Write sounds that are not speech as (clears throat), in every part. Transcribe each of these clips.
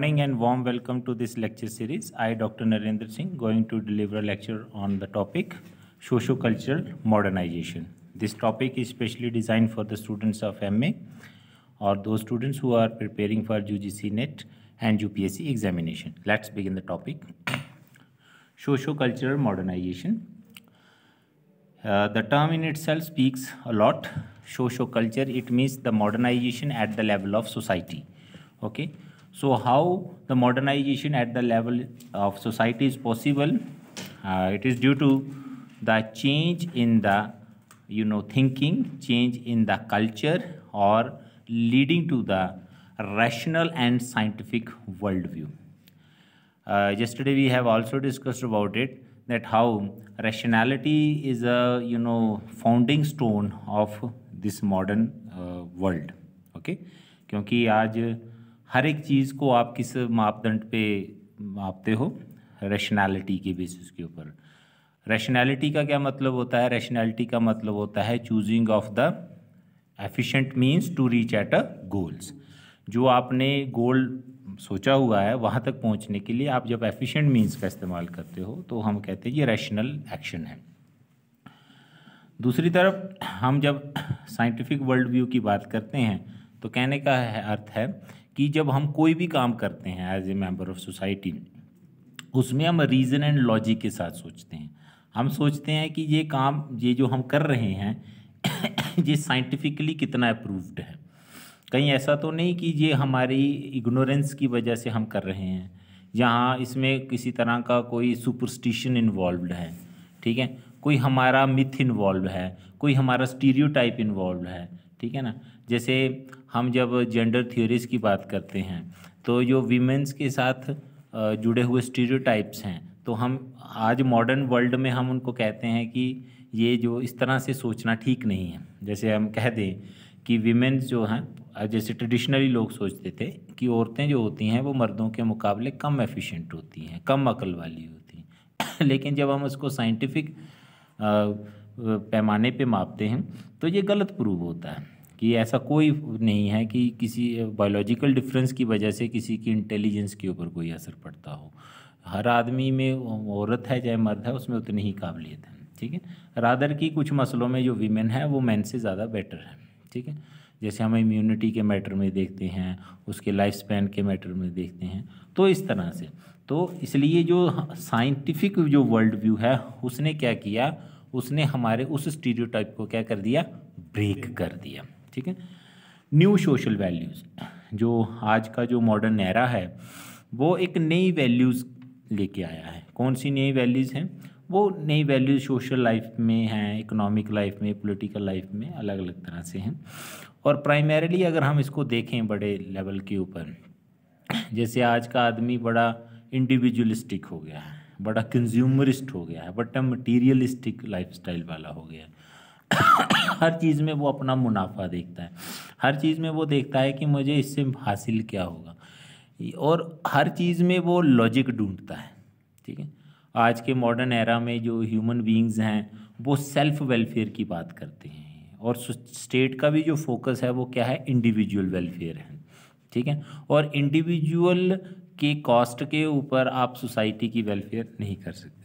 Good morning and warm welcome to this lecture series. I, Dr. Narendra Singh, going to deliver a lecture on the topic Sociocultural Modernization. This topic is specially designed for the students of MA or those students who are preparing for UGC NET and UPSC examination. Let's begin the topic. Sociocultural Modernization. Uh, the term in itself speaks a lot. Socioculture, it means the modernization at the level of society. Okay so how the modernization at the level of society is possible? Uh, it is due to the change in the you know thinking, change in the culture or leading to the rational and scientific worldview. Uh, yesterday we have also discussed about it that how rationality is a you know founding stone of this modern uh, world. Okay, क्योंकि आज हर एक चीज़ को आप किस मापदंड पे मापते हो रैशनैलिटी के बेसिस के ऊपर रैशनैलिटी का क्या मतलब होता है रैशनैलिटी का मतलब होता है choosing of the efficient means to reach at a goals जो आपने गोल सोचा हुआ है वहाँ तक पहुँचने के लिए आप जब एफिशिएंट मींस का इस्तेमाल करते हो तो हम कहते हैं ये रैशनल एक्शन है दूसरी तरफ हम जब साइंटिफिक वर्ल्ड व्यू की बात करते हैं तो कहने का अर्थ है कि जब हम कोई भी काम करते हैं as a member of society उसमें हम रीज़न एंड लॉजिक के साथ सोचते हैं हम सोचते हैं कि ये काम ये जो हम कर रहे हैं (coughs) ये साइंटिफिकली कितना अप्रूव्ड है कहीं ऐसा तो नहीं कि ये हमारी इग्नोरेंस की वजह से हम कर रहे हैं यहाँ इसमें किसी तरह का कोई सुपरस्टिशन इन्वॉल्व है ठीक है कोई हमारा मिथ इन्वॉल्व है कोई हमारा स्टीरियोटाइप इन्वॉल्व है ठीक है ना जैसे हम जब जेंडर थियोरीज़ की बात करते हैं तो जो वीमेंस के साथ जुड़े हुए स्टीरियोटाइप्स हैं तो हम आज मॉडर्न वर्ल्ड में हम उनको कहते हैं कि ये जो इस तरह से सोचना ठीक नहीं है जैसे हम कह दें कि वीमेंस जो हैं जैसे ट्रेडिशनली लोग सोचते थे कि औरतें जो होती हैं वो मर्दों के मुकाबले कम एफिशिएंट होती हैं कम अकल वाली होती हैं (coughs) लेकिन जब हम उसको साइंटिफिक पैमाने पे मापते हैं तो ये गलत प्रूव होता है कि ऐसा कोई नहीं है कि किसी बायोलॉजिकल डिफरेंस की वजह से किसी की इंटेलिजेंस के ऊपर कोई असर पड़ता हो हर आदमी में औरत है चाहे मर्द है उसमें उतनी ही काबिलियत है ठीक है रादर की कुछ मसलों में जो वीमेन है वो मैन से ज़्यादा बेटर है ठीक है जैसे हम इम्यूनिटी के मैटर में देखते हैं उसके लाइफ स्पैन के मैटर में देखते हैं तो इस तरह से तो इसलिए जो साइंटिफिक जो वर्ल्ड व्यू है उसने क्या किया उसने हमारे उस स्टीरियोटाइप को क्या कर दिया ब्रेक कर दिया ठीक है न्यू सोशल वैल्यूज़ जो आज का जो मॉडर्न एरा है वो एक नई वैल्यूज़ लेके आया है कौन सी नई वैल्यूज़ हैं वो नई वैल्यूज सोशल लाइफ में हैं इकोनॉमिक लाइफ में पॉलिटिकल लाइफ में अलग अलग तरह से हैं और प्राइमरीली अगर हम इसको देखें बड़े लेवल के ऊपर जैसे आज का आदमी बड़ा इंडिविजुअलिस्टिक हो गया है बड़ा कंज्यूमरिस्ट हो गया है बट मटीरियलिस्टिक लाइफ वाला हो गया हर चीज़ में वो अपना मुनाफा देखता है हर चीज़ में वो देखता है कि मुझे इससे हासिल क्या होगा और हर चीज़ में वो लॉजिक ढूंढता है ठीक है आज के मॉडर्न एरा में जो ह्यूमन बींग्स हैं वो सेल्फ वेलफेयर की बात करते हैं और स्टेट का भी जो फोकस है वो क्या है इंडिविजुअल वेलफेयर है ठीक है और इंडिविजुअल के कॉस्ट के ऊपर आप सोसाइटी की वेलफेयर नहीं कर सकते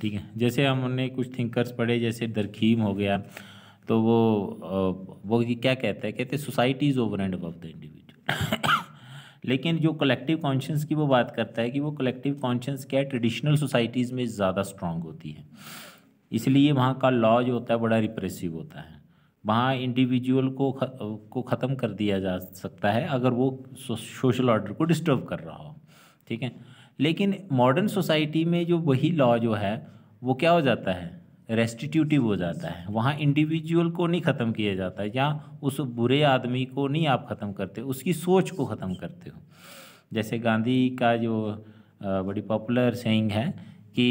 ठीक है जैसे हमने कुछ थिंकर्स पढ़े जैसे दरखीम हो गया तो वो वो क्या कहता है कहते society is over and above the individual लेकिन जो कलेक्टिव कॉन्शियस की वो बात करता है कि वो कलेक्टिव कॉन्शियस क्या ट्रेडिशनल सोसाइटीज़ में ज़्यादा स्ट्रांग होती है इसलिए वहाँ का लॉ जो होता है बड़ा रिप्रेसिव होता है वहाँ इंडिविजुअल को ख, को ख़त्म कर दिया जा सकता है अगर वो सोशल ऑर्डर को डिस्टर्ब कर रहा हो ठीक है लेकिन मॉडर्न सोसाइटी में जो वही लॉ जो है वो क्या हो जाता है रेस्टिट्यूटिव हो जाता है वहाँ इंडिविजुअल को नहीं ख़त्म किया जाता है या उस बुरे आदमी को नहीं आप ख़त्म करते उसकी सोच को ख़त्म करते हो जैसे गांधी का जो बड़ी पॉपुलर सेइंग है कि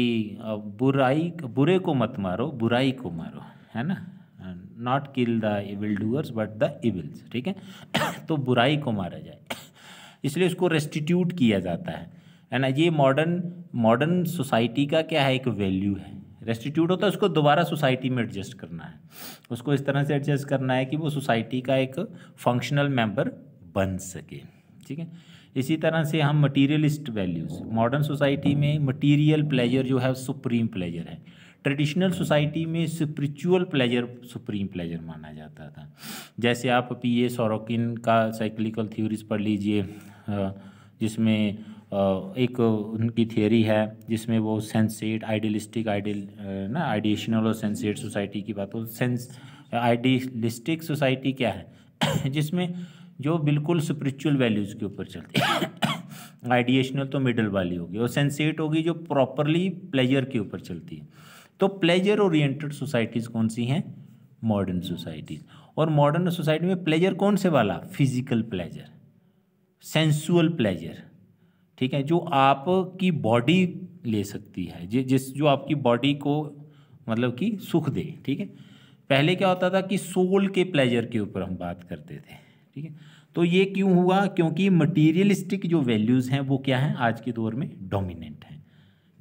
बुराई बुरे को मत मारो बुराई को मारो है ना not kill the evil doers but the evils ठीक है (coughs) तो बुराई को मारा जाए (coughs) इसलिए उसको रेस्टिट्यूट किया जाता है है ना ये मॉडर्न मॉडर्न सोसाइटी का क्या है एक वैल्यू है रेस्टिट्यूट होता है उसको दोबारा सोसाइटी में एडजस्ट करना है उसको इस तरह से एडजस्ट करना है कि वो सोसाइटी का एक फंक्शनल मेंबर बन सके ठीक है इसी तरह से हम मटीरियलिस्ट वैल्यूज़ मॉडर्न सोसाइटी में मटीरियल प्लेजर जो है सुप्रीम प्लेजर है ट्रेडिशनल सोसाइटी में स्परिचुअल प्लेजर सुप्रीम प्लेजर माना जाता था जैसे आप पी ए सोरोकिन का साइक्लिकल थ्योरीज पढ़ लीजिए जिसमें एक उनकी थियोरी है जिसमें वो सेंसेट आइडियलिस्टिक आइडियल ना आइडिएशनल और सेंसेट सोसाइटी की बात हो सेंस आइडियलिस्टिक सोसाइटी क्या है (coughs) जिसमें जो बिल्कुल स्पिरिचुअल वैल्यूज़ के ऊपर चलती है आइडिएशनल (coughs) तो मिडल वाली होगी और सेंसेट होगी जो प्रॉपरली प्लेजर के ऊपर चलती है तो प्लेजर ओरिएंटेड सोसाइटीज़ कौन सी हैं मॉडर्न सोसाइटीज़ और मॉडर्न सोसाइटी में प्लेजर कौन से वाला फिजिकल प्लेजर सेंसुअल प्लेजर ठीक है जो आपकी बॉडी ले सकती है जि, जिस जो आपकी बॉडी को मतलब कि सुख दे ठीक है पहले क्या होता था कि सोल के प्लेजर के ऊपर हम बात करते थे ठीक है तो ये क्यों हुआ क्योंकि मटेरियलिस्टिक जो वैल्यूज़ हैं वो क्या हैं आज के दौर में डोमिनेंट हैं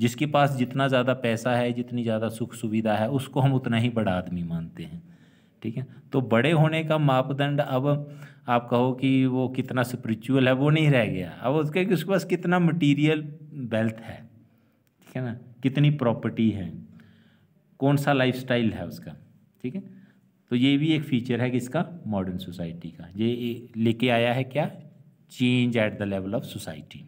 जिसके पास जितना ज़्यादा पैसा है जितनी ज़्यादा सुख सुविधा है उसको हम उतना ही बड़ा आदमी मानते हैं ठीक है तो बड़े होने का मापदंड अब आप कहो कि वो कितना स्पिरिचुअल है वो नहीं रह गया अब उसके कि उसके पास कितना मटेरियल वेल्थ है ठीक है ना कितनी प्रॉपर्टी है कौन सा लाइफस्टाइल है उसका ठीक है तो ये भी एक फीचर है कि इसका मॉडर्न सोसाइटी का ये लेके आया है क्या change at the level of society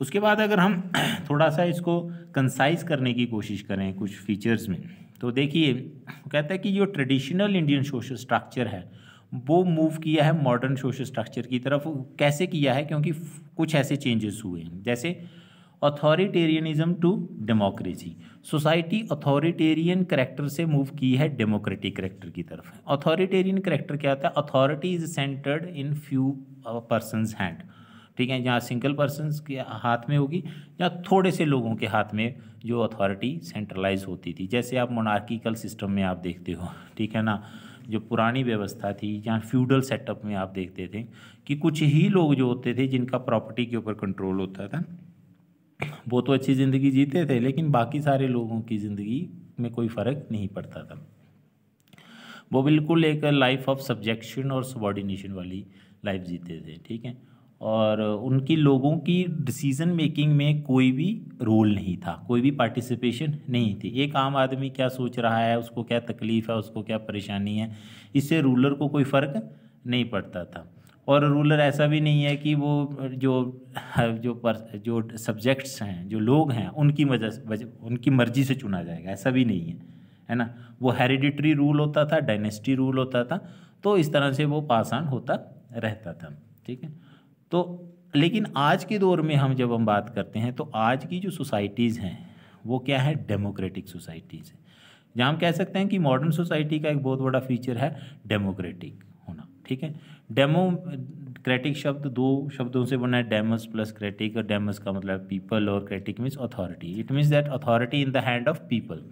उसके बाद अगर हम (clears throat) थोड़ा सा इसको कंसाइज करने की कोशिश करें कुछ फीचर्स में तो देखिए कहता है कि जो ट्रेडिशनल इंडियन सोशल स्ट्रक्चर है वो मूव किया है मॉडर्न सोशल स्ट्रक्चर की तरफ कैसे किया है क्योंकि कुछ ऐसे चेंजेस हुए हैं जैसे authoritarianism to democracy society authoritarian character से मूव की है डेमोक्रेटिक करेक्टर की तरफ अथॉरिटेरियन करेक्टर क्या होता है authority is centered in few persons hand ठीक है जहाँ सिंगल पर्सन के हाथ में होगी या थोड़े से लोगों के हाथ में जो अथॉरिटी सेंट्रलाइज होती थी जैसे आप मोनार्किकल सिस्टम में आप देखते हो ठीक है ना जो पुरानी व्यवस्था थी जहाँ फ्यूडल सेटअप में आप देखते थे कि कुछ ही लोग जो होते थे जिनका प्रॉपर्टी के ऊपर कंट्रोल होता था वो तो अच्छी ज़िंदगी जीते थे लेकिन बाकी सारे लोगों की ज़िंदगी में कोई फ़र्क नहीं पड़ता था वो बिल्कुल एक लाइफ ऑफ सब्जेक्शन और सबॉर्डिनेशन वाली लाइफ जीते थे ठीक है और उनकी लोगों की डिसीज़न मेकिंग में कोई भी रोल नहीं था कोई भी पार्टिसिपेशन नहीं थी एक आम आदमी क्या सोच रहा है उसको क्या तकलीफ़ है उसको क्या परेशानी है इससे रूलर को कोई फ़र्क नहीं पड़ता था और रूलर ऐसा भी नहीं है कि वो जो जो पर जो सब्जेक्ट्स हैं जो लोग हैं उनकी वजह उनकी मर्ज़ी से चुना जाएगा ऐसा भी नहीं है है ना वो हेरिडिटरी रूल होता था डायनेस्टी रूल होता था तो इस तरह से वो पास ऑन होता रहता था ठीक है तो लेकिन आज के दौर में हम जब हम बात करते हैं तो आज की जो सोसाइटीज़ हैं वो क्या है डेमोक्रेटिक सोसाइटीज़ है जहाँ हम कह सकते हैं कि मॉडर्न सोसाइटी का एक बहुत बड़ा फीचर है डेमोक्रेटिक होना ठीक है डेमोक्रेटिक शब्द दो शब्दों से बना है डेमस प्लस क्रेटिक और डेमस का मतलब पीपल और cratic means authority it means that authority in the hand of people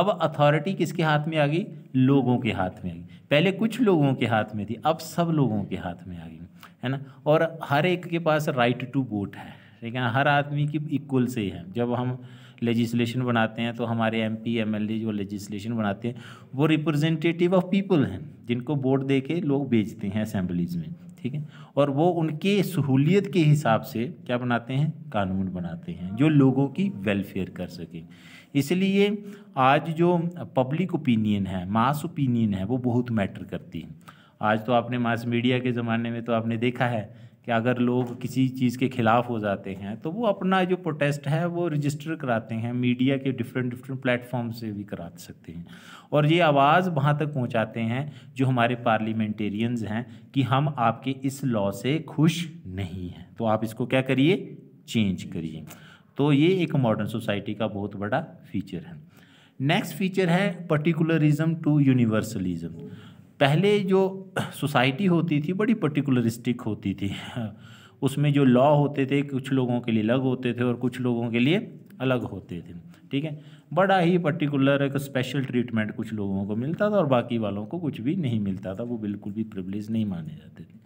अब अथॉरिटी किसके हाथ में आ गई लोगों के हाथ में आ गई पहले कुछ लोगों के हाथ में थी अब सब लोगों के हाथ में आ गई है ना और हर एक के पास राइट टू वोट है ठीक है हर आदमी की इक्वल से है जब हम लेजिस्लेशन बनाते हैं तो हमारे M P M L A जो लेजिस्लेशन बनाते हैं वो रिप्रेजेंटेटिव ऑफ पीपल हैं जिनको वोट दे के लोग बेचते हैं असम्बलीज में ठीक है और वो उनके सहूलियत के हिसाब से क्या बनाते हैं कानून बनाते हैं जो लोगों की वेलफेयर कर सके इसलिए आज जो पब्लिक ओपिनियन है मास ओपिनियन है वो बहुत मैटर करती है आज तो आपने मास मीडिया के ज़माने में तो आपने देखा है कि अगर लोग किसी चीज़ के खिलाफ हो जाते हैं तो वो अपना जो प्रोटेस्ट है वो रजिस्टर कराते हैं मीडिया के डिफरेंट डिफरेंट प्लेटफॉर्म से भी करा सकते हैं और ये आवाज़ वहाँ तक पहुँचाते हैं जो हमारे पार्लियामेंटेरियंस हैं कि हम आपके इस लॉ से खुश नहीं हैं तो आप इसको क्या करिए चेंज करिए तो ये एक मॉडर्न सोसाइटी का बहुत बड़ा फीचर है नेक्स्ट फीचर है पर्टिकुलरिज्म टू यूनिवर्सलिज्म पहले जो सोसाइटी होती थी बड़ी पर्टिकुलरिस्टिक होती थी उसमें जो लॉ होते थे कुछ लोगों के लिए अलग होते थे और कुछ लोगों के लिए अलग होते थे ठीक है बड़ा ही पर्टिकुलर एक स्पेशल ट्रीटमेंट कुछ लोगों को मिलता था और बाकी वालों को कुछ भी नहीं मिलता था वो बिल्कुल भी प्रिवलेज नहीं माने जाते थे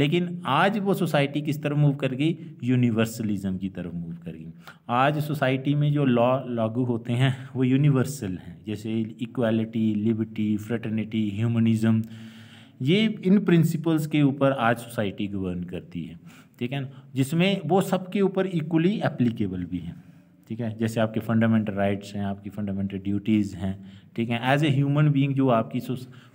लेकिन आज वो सोसाइटी किस तरफ मूव कर गई यूनिवर्सलिज्म की तरफ मूव कर गई आज सोसाइटी में जो लॉ लागू होते हैं वो यूनिवर्सल हैं जैसे इक्वालिटी लिबर्टी फ्रेटर्निटी ह्यूमनिज़म ये इन प्रिंसिपल्स के ऊपर आज सोसाइटी गवर्न करती है ठीक है ना जिसमें वो सबके ऊपर इक्वली एप्लीकेबल भी हैं ठीक है जैसे आपके फंडामेंटल राइट्स हैं आपकी फंडामेंटल ड्यूटीज़ हैं ठीक है एज ए ह्यूमन बीइंग जो आपकी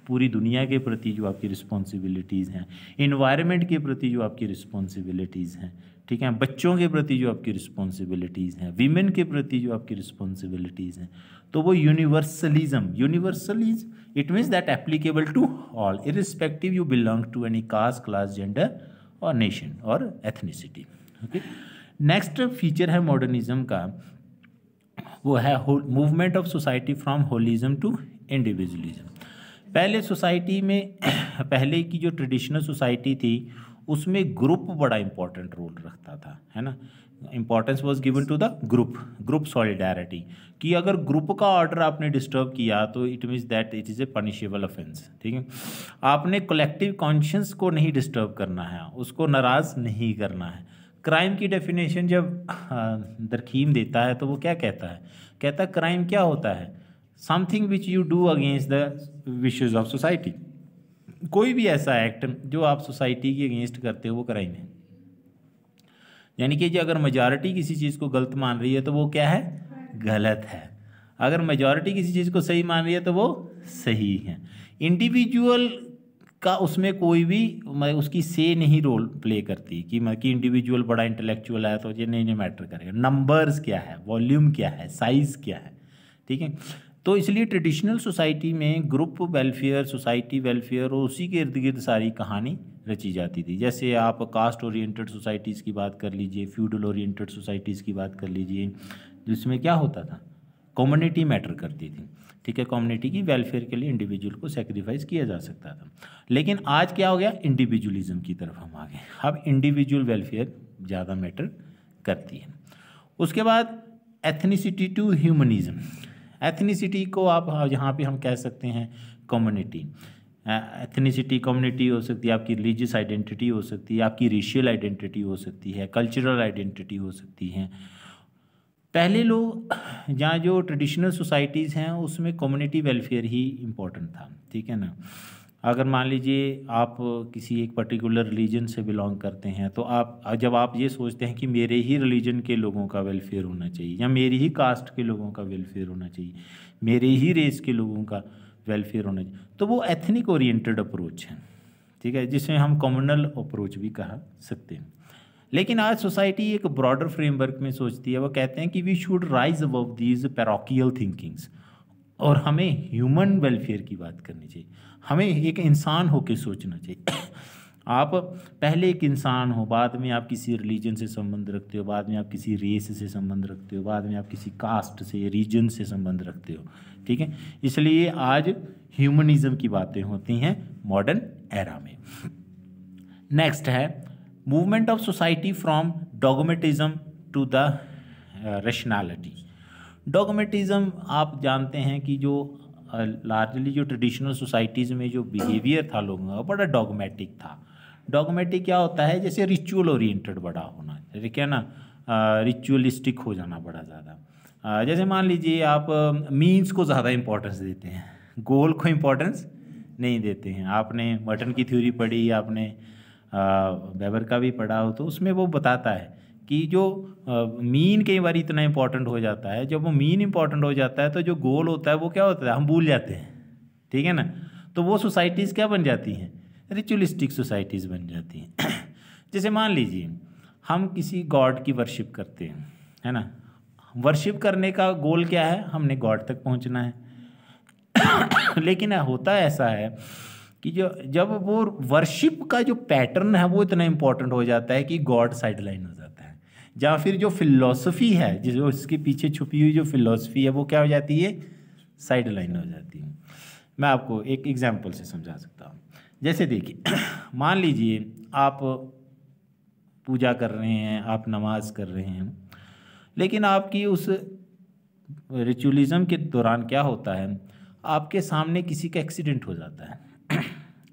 पूरी दुनिया के प्रति जो आपकी रिस्पॉन्सिबिलिटीज़ हैं इन्वायरमेंट के प्रति जो आपकी रिस्पॉन्सिबिलिटीज़ हैं ठीक है बच्चों के प्रति जो आपकी रिस्पॉन्सिबिलिटीज़ हैं वीमेन के प्रति जो आपकी रिस्पॉन्सिबिलिटीज़ हैं तो वो universalism universal is it means that applicable to all irrespective you belong to any caste class gender और नेशन और ethnicity okay okay? Next feature है मॉडर्निज्म का वो है movement of society from holism to individualism पहले society में (clears throat) पहले की जो ट्रेडिशनल सोसाइटी थी उसमें ग्रुप बड़ा इंपॉर्टेंट रोल रखता था है ना importance was given to the group group solidarity कि अगर ग्रुप का ऑर्डर आपने डिस्टर्ब किया तो it means that it is a punishable offence ठीक है आपने कलेक्टिव कॉन्शियस को नहीं डिस्टर्ब करना है उसको नाराज़ नहीं करना है क्राइम की डेफिनेशन जब हाँ, दरकीम देता है तो वो क्या कहता है कहता है क्राइम क्या होता है something which you do against the wishes of society कोई भी ऐसा एक्ट जो आप सोसाइटी के अगेंस्ट करते हो वो क्राइम है यानी कि जो अगर मेजॉरिटी किसी चीज़ को गलत मान रही है तो वो क्या है गलत है अगर मेजॉरिटी किसी चीज़ को सही मान रही है तो वो सही है इंडिविजुअल का उसमें कोई भी मैं उसकी से नहीं रोल प्ले करती कि मैं कि इंडिविजुअल बड़ा इंटेलेक्चुअल है तो ये नहीं नहीं मैटर करेगा नंबर्स क्या है वॉल्यूम क्या है साइज़ क्या है ठीक है तो इसलिए ट्रेडिशनल सोसाइटी में ग्रुप वेलफेयर सोसाइटी वेलफेयर और उसी के इर्द गिर्द सारी कहानी रची जाती थी जैसे आप कास्ट ओरिएंटेड सोसाइटीज़ की बात कर लीजिए फ्यूडल ओरिएंटेड सोसाइटीज़ की बात कर लीजिए जिसमें क्या होता था कम्युनिटी मैटर करती थी ठीक है कम्युनिटी की वेलफेयर के लिए इंडिविजुअल को सेक्रीफाइस किया जा सकता था लेकिन आज क्या हो गया इंडिविजुअलिज्म की तरफ हम आ गए अब इंडिविजुअल वेलफेयर ज़्यादा मैटर करती है उसके बाद एथनिसिटी टू ह्यूमनिज़म एथनिसिटी को आप यहाँ पे हम कह सकते हैं कम्युनिटी एथनिसिटी कम्युनिटी हो सकती है आपकी रिलीजियस आइडेंटिटी हो सकती है आपकी रेशियल आइडेंटिटी हो सकती है कल्चरल आइडेंटिटी हो सकती है पहले लोग जहाँ जो ट्रेडिशनल सोसाइटीज़ हैं उसमें कम्युनिटी वेलफेयर ही इम्पोर्टेंट था ठीक है ना अगर मान लीजिए आप किसी एक पर्टिकुलर रिलीजन से बिलोंग करते हैं तो आप जब आप ये सोचते हैं कि मेरे ही रिलीजन के लोगों का वेलफेयर होना चाहिए या मेरी ही कास्ट के लोगों का वेलफेयर होना चाहिए मेरे ही रेस के लोगों का वेलफेयर होना चाहिए तो वो एथनिक ओरिएंटेड अप्रोच है ठीक है जिसे हम कम्युनल अप्रोच भी कहा सकते हैं लेकिन आज सोसाइटी एक ब्रॉडर फ्रेमवर्क में सोचती है वो कहते हैं कि we should rise above these parochial thinkings और हमें ह्यूमन वेलफेयर की बात करनी चाहिए हमें एक इंसान होकर सोचना चाहिए (coughs) आप पहले एक इंसान हो बाद में आप किसी रिलीजन से संबंध रखते हो बाद में आप किसी रेस से संबंध रखते हो बाद में आप किसी कास्ट से रीजन से संबंध रखते हो ठीक है इसलिए आज ह्यूमनिज़म की बातें होती हैं मॉडर्न एरा में नेक्स्ट है movement of society from dogmatism to the rationality dogmatism आप जानते हैं कि जो लार्जली uh, जो ट्रेडिशनल सोसाइटीज़ में जो बिहेवियर था लोगों का बड़ा डॉगोमेटिक था डॉगोमेटिक क्या होता है जैसे रिचुअल ओरिएंटेड बड़ा होना ठीक है ना रिचुअलिस्टिक uh, हो जाना बड़ा ज़्यादा uh, जैसे मान लीजिए आप मीन्स को ज़्यादा इम्पोर्टेंस देते हैं गोल को इम्पोर्टेंस नहीं देते हैं आपने मटन की थ्योरी पढ़ी आपने बैबर का भी पढ़ा हो तो उसमें वो बताता है कि जो मीन कई बार इतना इम्पोर्टेंट हो जाता है जब वो मीन इम्पॉर्टेंट हो जाता है तो जो गोल होता है वो क्या होता है हम भूल जाते हैं ठीक है ना तो वो सोसाइटीज़ क्या बन जाती हैं रिचुअलिस्टिक सोसाइटीज़ बन जाती हैं (clears throat) जैसे मान लीजिए हम किसी गॉड की वर्शिप करते हैं है ना वर्शिप करने का गोल क्या है हमने गॉड तक पहुंचना है (clears throat) लेकिन होता ऐसा है कि जो जब वो वर्शिप का जो पैटर्न है वो इतना इम्पोर्टेंट हो जाता है कि गॉड साइडलाइन हो जाता है या फिर जो फिलोसफी है जिस उसके पीछे छुपी हुई जो फिलोसफ़ी है वो क्या हो जाती है साइडलाइन हो जाती है मैं आपको एक एग्जाम्पल से समझा सकता हूँ जैसे देखिए (clears throat) मान लीजिए आप पूजा कर रहे हैं आप नमाज कर रहे हैं लेकिन आपकी उस रिचुअलिज़म के दौरान क्या होता है आपके सामने किसी का एक्सीडेंट हो जाता है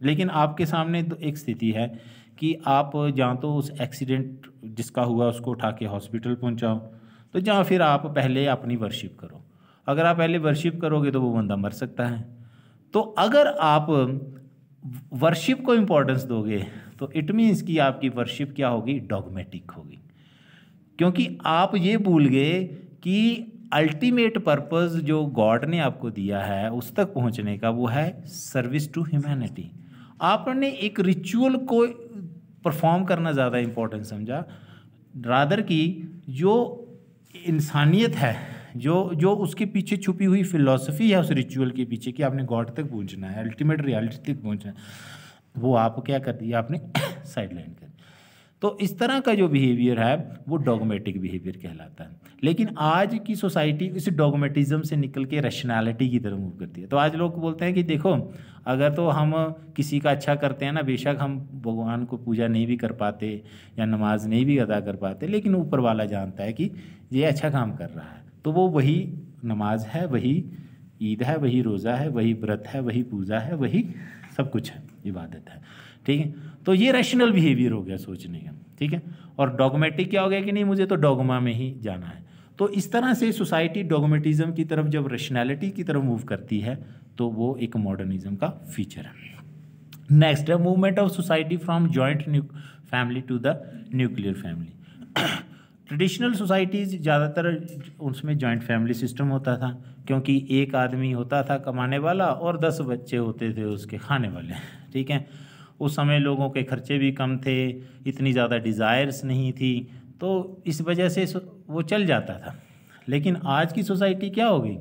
लेकिन आपके सामने तो एक स्थिति है कि आप या तो उस एक्सीडेंट जिसका हुआ उसको उठा के हॉस्पिटल पहुंचाओ तो या फिर आप पहले अपनी वर्शिप करो अगर आप पहले वर्शिप करोगे तो वो बंदा मर सकता है तो अगर आप वर्शिप को इम्पोर्टेंस दोगे तो इट मीन्स कि आपकी वर्शिप क्या होगी डॉगमेटिक होगी क्योंकि आप ये भूल गए कि अल्टीमेट पर्पस जो गॉड ने आपको दिया है उस तक पहुंचने का वो है सर्विस टू ह्यूमैनिटी आपने एक रिचुअल को परफॉर्म करना ज़्यादा इम्पोर्टेंट समझा रादर की जो इंसानियत है जो जो उसके पीछे छुपी हुई फिलॉसफी है उस रिचुअल के पीछे कि आपने गॉड तक पहुंचना है अल्टीमेट रियलिटी तक पहुंचना है वो आप क्या कर दिया आपने साइडलाइन (coughs) कर तो इस तरह का जो बिहेवियर है वो डोगमेटिक बिहेवियर कहलाता है लेकिन आज की सोसाइटी इस डोगमेटिज्म से निकल के रैशनैलिटी की तरफ मूव करती है तो आज लोग बोलते हैं कि देखो अगर तो हम किसी का अच्छा करते हैं ना बेशक हम भगवान को पूजा नहीं भी कर पाते या नमाज नहीं भी अदा कर पाते लेकिन ऊपर वाला जानता है कि ये अच्छा काम कर रहा है तो वो वही नमाज है वही ईद है वही रोज़ा है वही व्रत है वही पूजा है वही सब कुछ है इबादत है ठीक है तो ये रैशनल बिहेवियर हो गया सोचने का ठीक है और डॉगमेटिक क्या हो गया कि नहीं मुझे तो डॉगमा में ही जाना है तो इस तरह से सोसाइटी डॉगमेटिज़म की तरफ जब रेशनैलिटी की तरफ मूव करती है तो वो एक मॉडर्निज्म का फीचर है नेक्स्ट है movement of society from joint family to the nuclear family traditional societies ज़्यादातर उसमें जॉइंट फैमिली सिस्टम होता था क्योंकि एक आदमी होता था कमाने वाला और दस बच्चे होते थे उसके खाने वाले ठीक है उस समय लोगों के खर्चे भी कम थे इतनी ज़्यादा डिज़ायर्स नहीं थी तो इस वजह से वो चल जाता था लेकिन आज की सोसाइटी क्या हो गई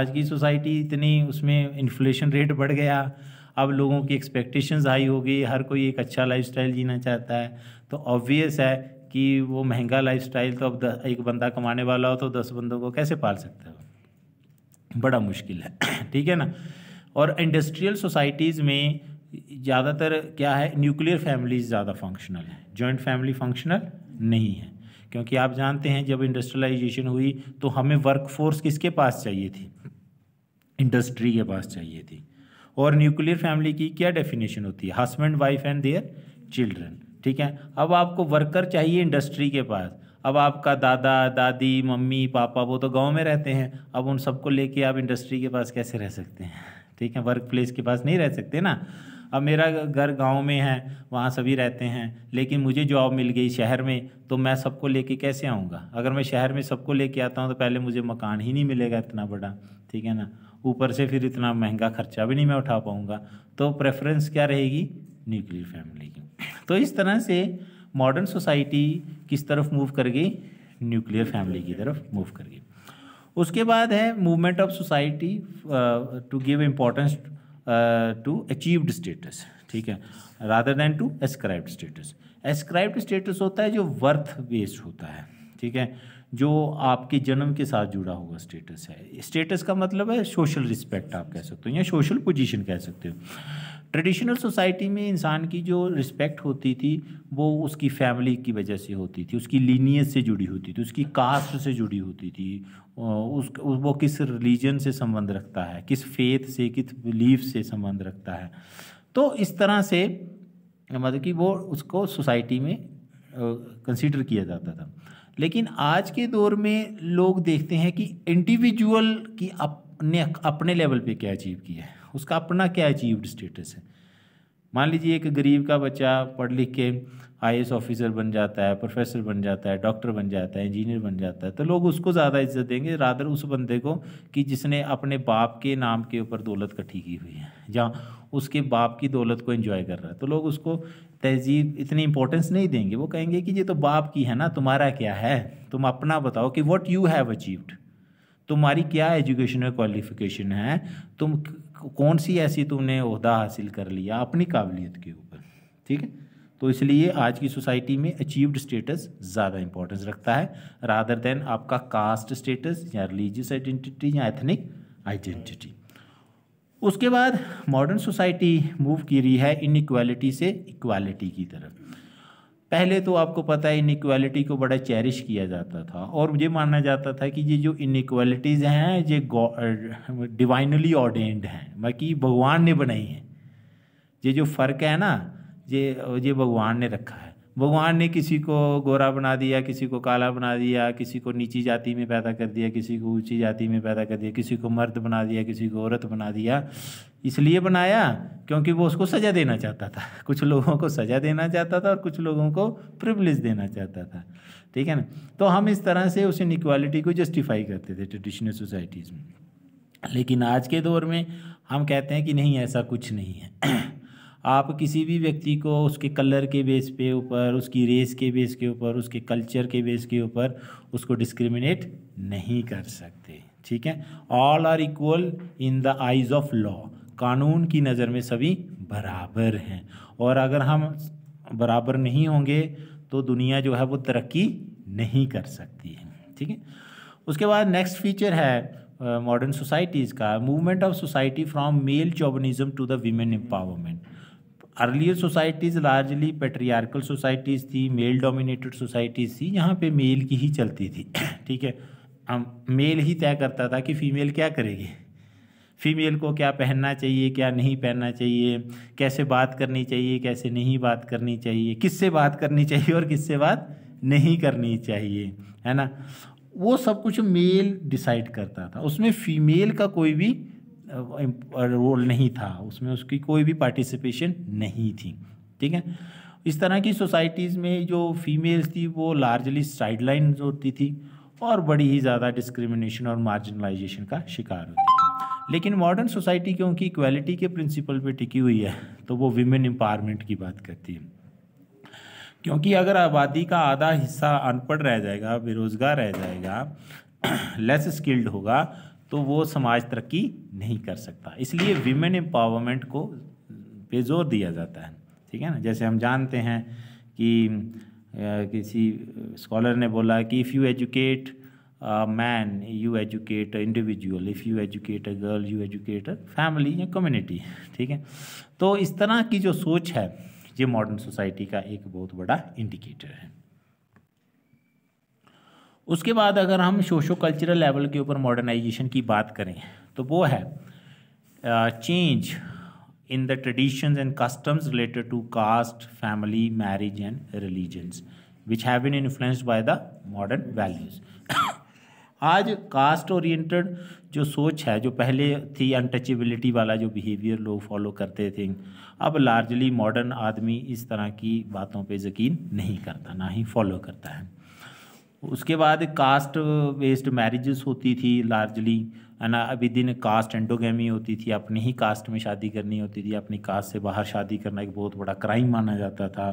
आज की सोसाइटी इतनी उसमें इन्फ्लेशन रेट बढ़ गया अब लोगों की एक्सपेक्टेशंस हाई हो गई हर कोई एक अच्छा लाइफस्टाइल जीना चाहता है तो ऑब्वियस है कि वो महंगा लाइफस्टाइल तो अब द, एक बंदा कमाने वाला हो तो दस बंदों को कैसे पाल सकता है बड़ा मुश्किल है (clears throat) ठीक है ना और इंडस्ट्रियल सोसाइटीज़ में ज़्यादातर क्या है न्यूक्लियर फैमिलीज ज़्यादा फंक्शनल है जॉइंट फैमिली फंक्शनल नहीं है क्योंकि आप जानते हैं जब इंडस्ट्रियलाइजेशन हुई तो हमें वर्कफोर्स किसके पास चाहिए थी इंडस्ट्री के पास चाहिए थी और न्यूक्लियर फैमिली की क्या डेफिनेशन होती है husband wife and their children ठीक है अब आपको वर्कर चाहिए इंडस्ट्री के पास अब आपका दादा दादी मम्मी पापा वो तो गांव में रहते हैं अब उन सबको लेके आप इंडस्ट्री के पास कैसे रह सकते हैं ठीक है वर्क प्लेस के पास नहीं रह सकते ना अब मेरा घर गांव में है वहाँ सभी रहते हैं लेकिन मुझे जॉब मिल गई शहर में तो मैं सबको लेके कैसे आऊँगा अगर मैं शहर में सबको लेके आता हूँ तो पहले मुझे मकान ही नहीं मिलेगा इतना बड़ा ठीक है ना ऊपर से फिर इतना महंगा खर्चा भी नहीं मैं उठा पाऊँगा तो प्रेफरेंस क्या रहेगी न्यूक्लियर फैमिली की तो इस तरह से मॉडर्न सोसाइटी किस तरफ मूव कर गई न्यूक्लियर फैमिली की तरफ मूव कर गई उसके बाद है movement of society to give importance to achieved status ठीक है rather than to ascribed status ascribed status होता है जो वर्थ बेस्ड होता है ठीक है जो आपके जन्म के साथ जुड़ा हुआ स्टेटस है स्टेटस का मतलब है सोशल रिस्पेक्ट आप कह सकते हो या सोशल पोजीशन कह सकते हो ट्रेडिशनल सोसाइटी में इंसान की जो रिस्पेक्ट होती थी वो उसकी फैमिली की वजह से होती थी उसकी लीनियस से जुड़ी होती थी उसकी कास्ट से जुड़ी होती थी उस वो किस रिलीजन से संबंध रखता है किस फेथ से किस बिलीफ से संबंध रखता है तो इस तरह से मतलब कि वो उसको सोसाइटी में कंसीडर किया जाता था लेकिन आज के दौर में लोग देखते हैं कि इंडिविजुअल की अपने अपने लेवल पे क्या अचीव किया है उसका अपना क्या अचीव्ड स्टेटस है मान लीजिए एक गरीब का बच्चा पढ़ लिख के आई ऑफिसर बन जाता है प्रोफेसर बन जाता है डॉक्टर बन जाता है इंजीनियर बन जाता है तो लोग उसको ज़्यादा इज्जत देंगे रादर उस बंदे को कि जिसने अपने बाप के नाम के ऊपर दौलत इकट्ठी की हुई है या उसके बाप की दौलत को एंजॉय कर रहा है तो लोग उसको तहजीब इतनी इंपॉर्टेंस नहीं देंगे वो कहेंगे कि ये तो बाप की है ना तुम्हारा क्या है तुम अपना बताओ कि वॉट यू हैव अचीव्ड तुम्हारी क्या एजुकेशन और क्वालिफिकेशन है तुम कौन सी ऐसी तुमने अहदा हासिल कर लिया अपनी काबिलियत के ऊपर ठीक है तो इसलिए आज की सोसाइटी में अचीव्ड स्टेटस ज़्यादा इंपॉर्टेंस रखता है रादर देन आपका कास्ट स्टेटस या रिलीजियस आइडेंटिटी या एथनिक आइडेंटिटी उसके बाद मॉडर्न सोसाइटी मूव की रही है इनक्वालिटी से इक्वालिटी की तरफ पहले तो आपको पता है इनक्वालिटी को बड़ा चेरिश किया जाता था और ये माना जाता था कि ये जो इनक्वालिटीज़ हैं ये डिवाइनली ऑर्डेंड हैं बाकी भगवान ने बनाई हैं ये जो फ़र्क है ना ये ये भगवान ने रखा है भगवान ने किसी को गोरा बना दिया किसी को काला बना दिया किसी को नीची जाति में पैदा कर दिया किसी को ऊंची जाति में पैदा कर दिया किसी को मर्द बना दिया किसी को औरत बना दिया इसलिए बनाया क्योंकि वो उसको सज़ा देना चाहता था (laughs) कुछ लोगों को सज़ा देना चाहता था और कुछ लोगों को प्रिवलेज देना चाहता था ठीक है ना तो हम इस तरह से उस इनक्वालिटी को जस्टिफाई करते थे ट्रेडिशनल सोसाइटीज़ में लेकिन आज के दौर में हम कहते हैं कि नहीं ऐसा कुछ नहीं है (clears throat) आप किसी भी व्यक्ति को उसके कलर के बेस पे ऊपर उसकी रेस के बेस के ऊपर उसके कल्चर के बेस के ऊपर उसको डिस्क्रिमिनेट नहीं कर सकते ठीक है all are equal in the eyes of law कानून की नज़र में सभी बराबर हैं और अगर हम बराबर नहीं होंगे तो दुनिया जो है वो तरक्की नहीं कर सकती है ठीक है उसके बाद नेक्स्ट फीचर है मॉडर्न uh, सोसाइटीज़ का movement of society from male chauvinism to the women empowerment earlier societies largely patriarchal societies थी मेल डोमिनेटेड सोसाइटीज़ थी यहाँ पे मेल की ही चलती थी (clears throat) ठीक है हम मेल ही तय करता था कि फ़ीमेल क्या करेगी फीमेल को क्या पहनना चाहिए क्या नहीं पहनना चाहिए कैसे बात करनी चाहिए कैसे नहीं बात करनी चाहिए किससे बात करनी चाहिए और किससे बात नहीं करनी चाहिए है ना वो सब कुछ मेल डिसाइड करता था उसमें फीमेल का कोई भी रोल नहीं था उसमें उसकी कोई भी पार्टिसिपेशन नहीं थी ठीक है इस तरह की सोसाइटीज़ में जो फीमेल्स थी वो लार्जली साइड लाइन होती थी और बड़ी ही ज़्यादा डिस्क्रिमिनेशन और मार्जिनलाइजेशन का शिकार होती थी लेकिन मॉडर्न सोसाइटी क्योंकि इक्वालिटी के प्रिंसिपल पे टिकी हुई है तो वो विमेन एम्पावरमेंट की बात करती है क्योंकि अगर आबादी का आधा हिस्सा अनपढ़ रह जाएगा बेरोज़गार रह जाएगा लेस (clears throat) स्किल्ड होगा तो वो समाज तरक्की नहीं कर सकता इसलिए विमेन एम्पावरमेंट को पे जोर दिया जाता है ठीक है ना जैसे हम जानते हैं कि किसी स्कॉलर ने बोला कि if you educate man you educate individual if you educate a girl you educate a family या कम्युनिटी ठीक है तो इस तरह की जो सोच है ये मॉडर्न सोसाइटी का एक बहुत बड़ा इंडिकेटर है उसके बाद अगर हम सोशो कल्चरल लेवल के ऊपर मॉडर्नाइजेशन की बात करें तो वो है change in the traditions and customs related to caste family marriage and religions which have been influenced by the modern values आज कास्ट ओरिएंटेड जो सोच है जो पहले थी अनटचेबिलिटी वाला जो बिहेवियर लोग फॉलो करते थे अब लार्जली मॉडर्न आदमी इस तरह की बातों पे यकीन नहीं करता ना ही फॉलो करता है उसके बाद कास्ट बेस्ड मैरिजेस होती थी लार्जली है ना विद इन कास्ट एंडोगेमी होती थी अपनी ही कास्ट में शादी करनी होती थी अपनी कास्ट से बाहर शादी करना एक बहुत बड़ा क्राइम माना जाता था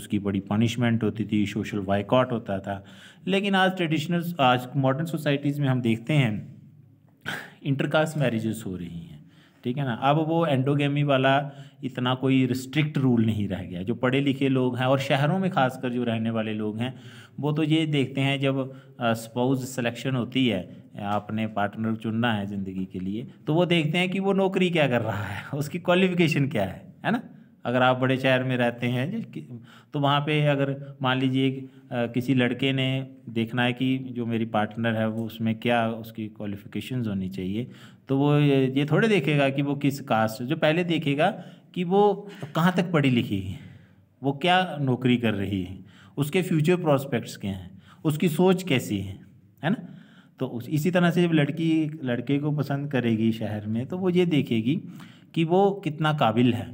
उसकी बड़ी पनिशमेंट होती थी सोशल बाइकआउट होता था लेकिन आज ट्रेडिशनल आज मॉडर्न सोसाइटीज़ में हम देखते हैं इंटरकास्ट मैरिजेस हो रही हैं ठीक है ना अब वो एंडोगेमी वाला इतना कोई रिस्ट्रिक्ट रूल नहीं रह गया जो पढ़े लिखे लोग हैं और शहरों में खासकर जो रहने वाले लोग हैं वो तो ये देखते हैं जब स्पाउस सिलेक्शन होती है आपने पार्टनर चुनना है ज़िंदगी के लिए तो वो देखते हैं कि वो नौकरी क्या कर रहा है (laughs) उसकी क्वालिफिकेशन क्या है है ना अगर आप बड़े शहर में रहते हैं तो वहाँ पे अगर मान लीजिए किसी लड़के ने देखना है कि जो मेरी पार्टनर है वो उसमें क्या उसकी क्वालिफिकेशंस होनी चाहिए तो वो ये थोड़े देखेगा कि वो किस कास्ट जो पहले देखेगा कि वो कहाँ तक पढ़ी लिखी है वो क्या नौकरी कर रही है उसके फ्यूचर प्रॉस्पेक्ट्स क्या हैं उसकी सोच कैसी है है ना तो उस इसी तरह से जब लड़की लड़के को पसंद करेगी शहर में तो वो ये देखेगी कि वो कितना काबिल है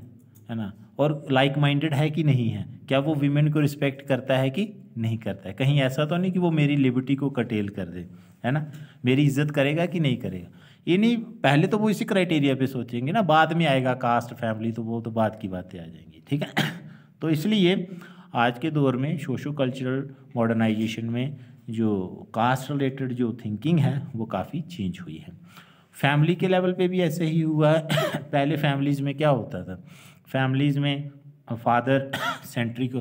है ना और लाइक like माइंडेड है कि नहीं है क्या वो वीमेन को रिस्पेक्ट करता है कि नहीं करता है कहीं ऐसा तो नहीं कि वो मेरी लिबर्टी को कटेल कर दे है ना मेरी इज्जत करेगा कि नहीं करेगा ये नहीं पहले तो वो इसी क्राइटेरिया पे सोचेंगे ना बाद में आएगा कास्ट फैमिली तो वो तो बाद की बातें आ जाएंगी ठीक है (coughs) तो इसलिए आज के दौर में सोशो कल्चरल मॉडर्नाइजेशन में जो कास्ट रिलेटेड जो थिंकिंग है वो काफ़ी चेंज हुई है फैमिली के लेवल पे भी ऐसे ही हुआ है (coughs) पहले फैमिलीज़ में क्या होता था फैमिलीज़ में फादर सेंट्रिक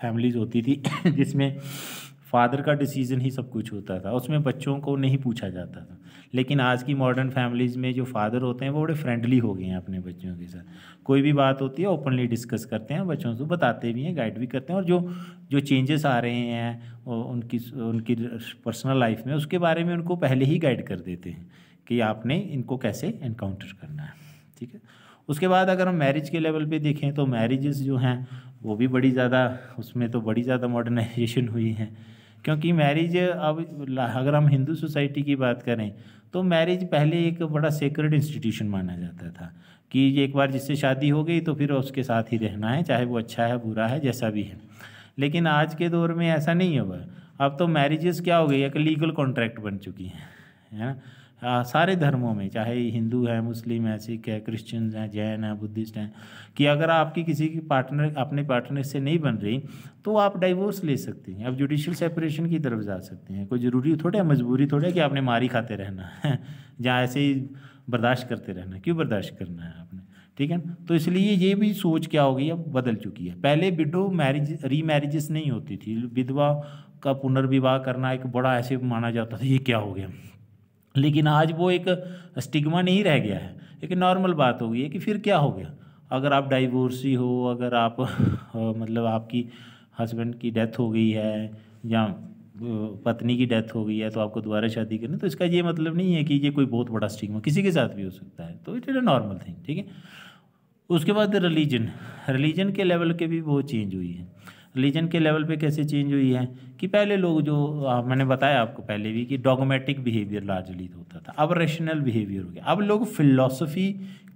फैमिलीज़ होती थी (coughs) जिसमें फादर का डिसीज़न ही सब कुछ होता था उसमें बच्चों को नहीं पूछा जाता था लेकिन आज की मॉडर्न फैमिलीज़ में जो फादर होते हैं वो बड़े फ्रेंडली हो गए हैं अपने बच्चों के साथ कोई भी बात होती है ओपनली डिस्कस करते हैं बच्चों को बताते भी हैं गाइड भी करते हैं और जो जो चेंजेस आ रहे हैं उनकी उनकी पर्सनल लाइफ में उसके बारे में उनको पहले ही गाइड कर देते हैं कि आपने इनको कैसे इनकाउंटर करना है ठीक है उसके बाद अगर हम मैरिज के लेवल पे देखें तो मैरिजेस जो हैं वो भी बड़ी ज़्यादा उसमें तो बड़ी ज़्यादा मॉडर्नाइजेशन हुई हैं क्योंकि मैरिज अब अगर हम हिंदू सोसाइटी की बात करें तो मैरिज पहले एक बड़ा सेक्रेड इंस्टीट्यूशन माना जाता था कि एक बार जिससे शादी हो गई तो फिर उसके साथ ही रहना है चाहे वो अच्छा है बुरा है जैसा भी है लेकिन आज के दौर में ऐसा नहीं हुआ अब तो मैरिजेस क्या हो गई एक लीगल कॉन्ट्रैक्ट बन चुकी हैं है ना आ, सारे धर्मों में चाहे हिंदू है मुस्लिम है सिख है क्रिश्चियन हैं जैन हैं बुद्धिस्ट हैं कि अगर आपकी किसी की पार्टनर अपने पार्टनर से नहीं बन रही तो आप डाइवोर्स ले सकते हैं आप जुडिशल सेपरेशन की तरफ जा सकते हैं कोई ज़रूरी थोड़ा मजबूरी थोड़ा कि आपने मारी खाते रहना है (laughs) जहाँ ऐसे ही बर्दाश्त करते रहना क्यों बर्दाश्त करना है आपने ठीक है तो इसलिए ये भी सोच क्या हो गई अब बदल चुकी है पहले विडो मैरिज री मैरिजेस नहीं होती थी विधवा का पुनर्विवाह करना एक बड़ा ऐसे माना जाता था ये क्या हो गया लेकिन आज वो एक स्टिग्मा नहीं रह गया है एक नॉर्मल बात हो गई है कि फिर क्या हो गया अगर आप डाइवोर्सी हो अगर आप मतलब आपकी हस्बैंड की डेथ हो गई है या पत्नी की डेथ हो गई है तो आपको दोबारा शादी करनी तो इसका ये मतलब नहीं है कि ये कोई बहुत बड़ा स्टिग्मा किसी के साथ भी हो सकता है तो it is a normal thing ठीक है उसके बाद रिलीजन रिलीजन के लेवल के भी बहुत चेंज हुई है रिलीजन के लेवल पे कैसे चेंज हुई है कि पहले लोग जो आ, मैंने बताया आपको पहले भी कि डॉगोमेटिक बिहेवियर लार्जली होता था अब रेशनल बिहेवियर हो गया अब लोग फिलोसफी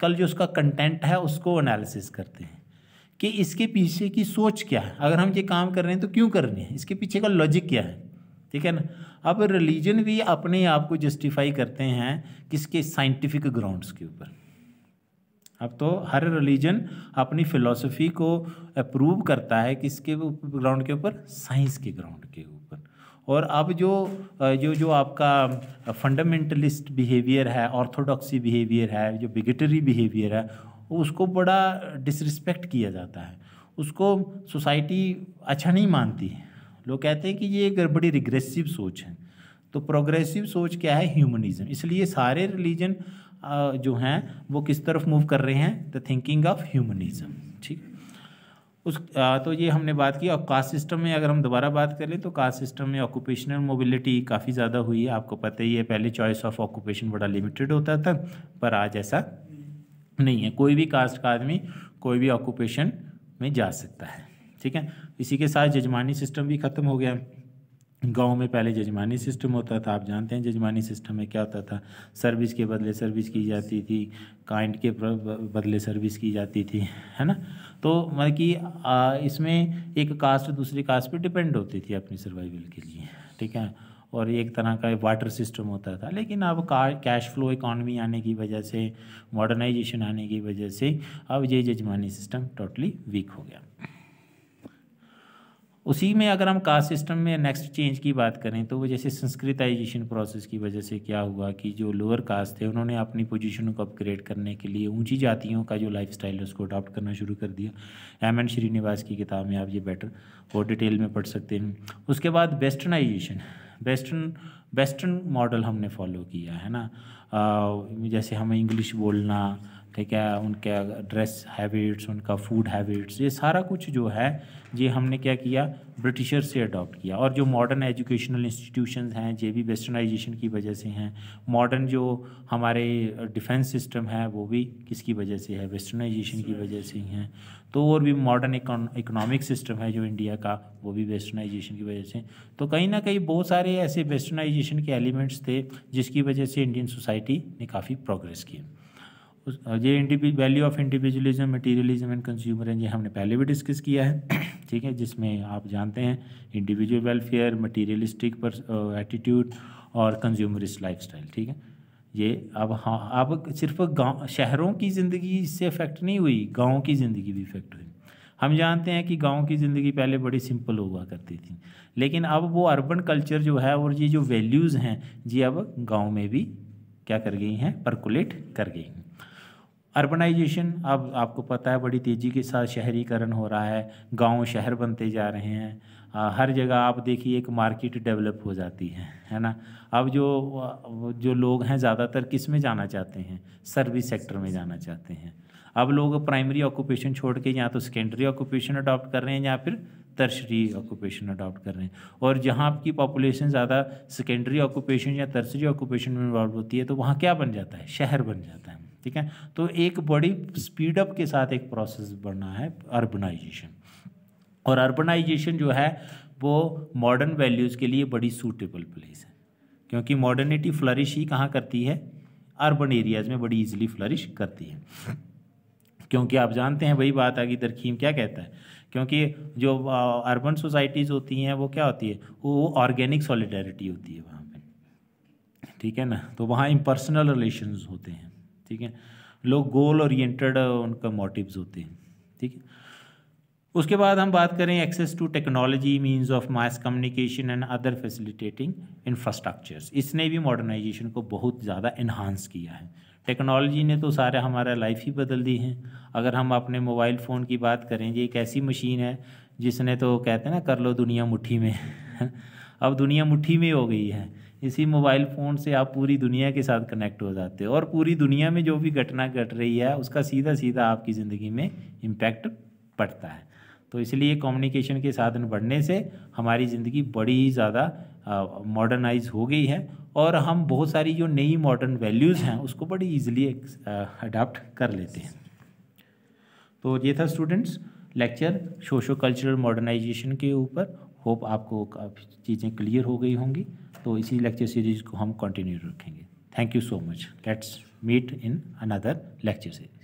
कल जो उसका कंटेंट है उसको एनालिसिस करते हैं कि इसके पीछे की सोच क्या है अगर हम ये काम कर रहे हैं तो क्यों कर रहे हैं इसके पीछे का लॉजिक क्या है ठीक है ना अब रिलीजन भी अपने आप को जस्टिफाई करते हैं किसके साइंटिफिक ग्राउंड्स के ऊपर अब तो हर रिलीजन अपनी फिलॉसफी को अप्रूव करता है किसके ग्राउंड के ऊपर साइंस के ग्राउंड के ऊपर और अब जो जो जो आपका फंडामेंटलिस्ट बिहेवियर है ऑर्थोडॉक्सी बिहेवियर है जो बिगेटरी बिहेवियर है उसको बड़ा डिसरिस्पेक्ट किया जाता है उसको सोसाइटी अच्छा नहीं मानती है लोग कहते हैं कि ये एक बड़ी रिग्रेसिव सोच है तो प्रोग्रेसिव सोच क्या है ह्यूमनिज़म इसलिए सारे रिलीजन जो हैं वो किस तरफ मूव कर रहे हैं द थिंकिंग ऑफ ह्यूमनिज्म ठीक उस आ, तो ये हमने बात की और कास्ट सिस्टम में अगर हम दोबारा बात करें तो कास्ट सिस्टम में ऑक्यूपेशनल मोबिलिटी काफ़ी ज़्यादा हुई है आपको पता ही है पहले चॉइस ऑफ ऑक्यूपेशन बड़ा लिमिटेड होता था पर आज ऐसा नहीं है कोई भी कास्ट का आदमी कोई भी ऑक्यूपेशन में जा सकता है ठीक है इसी के साथ जजमानी सिस्टम भी ख़त्म हो गया है गांव में पहले जजमानी सिस्टम होता था आप जानते हैं जजमानी सिस्टम में क्या होता था सर्विस के बदले सर्विस की जाती थी काइंड के बदले सर्विस की जाती थी है ना तो मतलब कि इसमें एक कास्ट दूसरी कास्ट पे डिपेंड होती थी अपनी सर्वाइवल के लिए ठीक है और एक तरह का वाटर सिस्टम होता था लेकिन अब कैश फ्लो इकॉनमी आने की वजह से मॉडर्नाइजेशन आने की वजह से अब ये जजमानी सिस्टम टोटली वीक हो गया उसी में अगर हम कास्ट सिस्टम में नेक्स्ट चेंज की बात करें तो वो जैसे संस्कृताइजेशन प्रोसेस की वजह से क्या हुआ कि जो लोअर कास्ट थे उन्होंने अपनी पोजीशन को अपग्रेड करने के लिए ऊंची जातियों का जो लाइफ स्टाइल है उसको अडॉप्ट करना शुरू कर दिया एम एन श्रीनिवास की किताब में आप ये बेटर और डिटेल में पढ़ सकते हैं उसके बाद वेस्टर्नाइजेशन वेस्टर्न वेस्टर्न मॉडल हमने फॉलो किया है ना आ, जैसे हमें इंग्लिश बोलना ठीक है उनके ड्रेस हैबिट्स उनका फूड हैबिट्स ये सारा कुछ जो है ये हमने क्या किया ब्रिटिशर से अडॉप्ट किया और जो मॉडर्न एजुकेशनल इंस्टीट्यूशन हैं ये भी वेस्टर्नाइजेशन की वजह से हैं मॉडर्न जो हमारे डिफेंस सिस्टम है वो भी किसकी वजह से है वेस्टर्नाइजेशन की वजह से ही हैं तो और भी मॉडर्न इकोनॉमिक सिस्टम है जो इंडिया का वो भी वेस्टर्नाइजेशन की वजह से तो कहीं ना कहीं बहुत सारे ऐसे वेस्टर्नाइजेशन के एलिमेंट्स थे जिसकी वजह से इंडियन सोसाइटी ने काफ़ी प्रोग्रेस किया उस ये इंडिविज value of individualism materialism and consumer and ये हमने पहले भी डिस्कस किया है (clears throat) ठीक है जिसमें आप जानते हैं इंडिविजुअल वेलफेयर मटेरियलिस्टिक पर एटीट्यूड और कंज्यूमरिस्ट लाइफ ठीक है ये अब हाँ अब सिर्फ गाँव शहरों की ज़िंदगी इससे अफेक्ट नहीं हुई गाँव की ज़िंदगी भी इफेक्ट हुई हम जानते हैं कि गाँव की ज़िंदगी पहले बड़ी सिंपल हुआ करती थी लेकिन अब वो अर्बन कल्चर जो है और ये जो वैल्यूज़ हैं ये अब गाँव में भी क्या कर गई हैं परकुलेट कर गई हैं अर्बनाइजेशन अब आपको पता है बड़ी तेज़ी के साथ शहरीकरण हो रहा है गांव शहर बनते जा रहे हैं आ, हर जगह आप देखिए एक मार्केट डेवलप हो जाती है है ना अब जो जो लोग हैं ज़्यादातर किस में जाना चाहते हैं सर्विस सेक्टर में जाना चाहते हैं अब लोग प्राइमरी ऑक्यूपेशन छोड़ के या तो सेकेंडरी ऑक्यूपेशन अडॉप्ट कर रहे हैं या फिर तर्सरी ऑक्यूपेशन अडॉप्ट कर रहे हैं और जहाँ आपकी पॉपुलेशन ज़्यादा सेकेंडरी ऑक्यूपेशन या तर्सरी ऑक्यूपेशन में इन्वॉल्व होती है तो वहाँ क्या बन जाता है शहर बन जाता है ठीक है तो एक बड़ी स्पीडअप के साथ एक प्रोसेस बढ़ना है अर्बनाइजेशन और अर्बनाइजेशन जो है वो मॉडर्न वैल्यूज़ के लिए बड़ी सूटेबल प्लेस है क्योंकि मॉडर्निटी फ्लरिश ही कहाँ करती है अर्बन एरियाज़ में बड़ी इजीली फ्लरिश करती है क्योंकि आप जानते हैं वही बात आगे दरखीम क्या कहता है क्योंकि जो अर्बन सोसाइटीज़ होती हैं वो क्या होती है वो ऑर्गेनिक सॉलिडेरिटी होती है वहाँ पे ठीक है ना तो वहाँ इम्पर्सनल रिलेशन होते हैं ठीक है लोग गोल ओरिएंटेड उनका मोटिव्स होते हैं ठीक है उसके बाद हम बात करें access to technology means of mass communication and other facilitating infrastructures इसने भी मॉडर्नाइजेशन को बहुत ज़्यादा इन्हांस किया है टेक्नोलॉजी ने तो सारे हमारा लाइफ ही बदल दी है अगर हम अपने मोबाइल फ़ोन की बात करें ये एक ऐसी मशीन है जिसने तो कहते हैं ना कर लो दुनिया मुट्ठी में (laughs) अब दुनिया मुट्ठी में हो गई है इसी मोबाइल फ़ोन से आप पूरी दुनिया के साथ कनेक्ट हो जाते हो और पूरी दुनिया में जो भी घटना घट रही है उसका सीधा सीधा आपकी ज़िंदगी में इम्पैक्ट पड़ता है तो इसलिए कम्युनिकेशन के साधन बढ़ने से हमारी ज़िंदगी बड़ी ही ज़्यादा मॉडर्नाइज हो गई है और हम बहुत सारी जो नई मॉडर्न वैल्यूज़ हैं उसको बड़ी ईजिली अडाप्ट कर लेते हैं तो ये था students lecture socio cultural modernization के ऊपर होप आपको काफ़ी चीज़ें क्लियर हो गई होंगी तो इसी लेक्चर सीरीज़ को हम कंटिन्यू रखेंगे thank you so much let's meet in another lecture series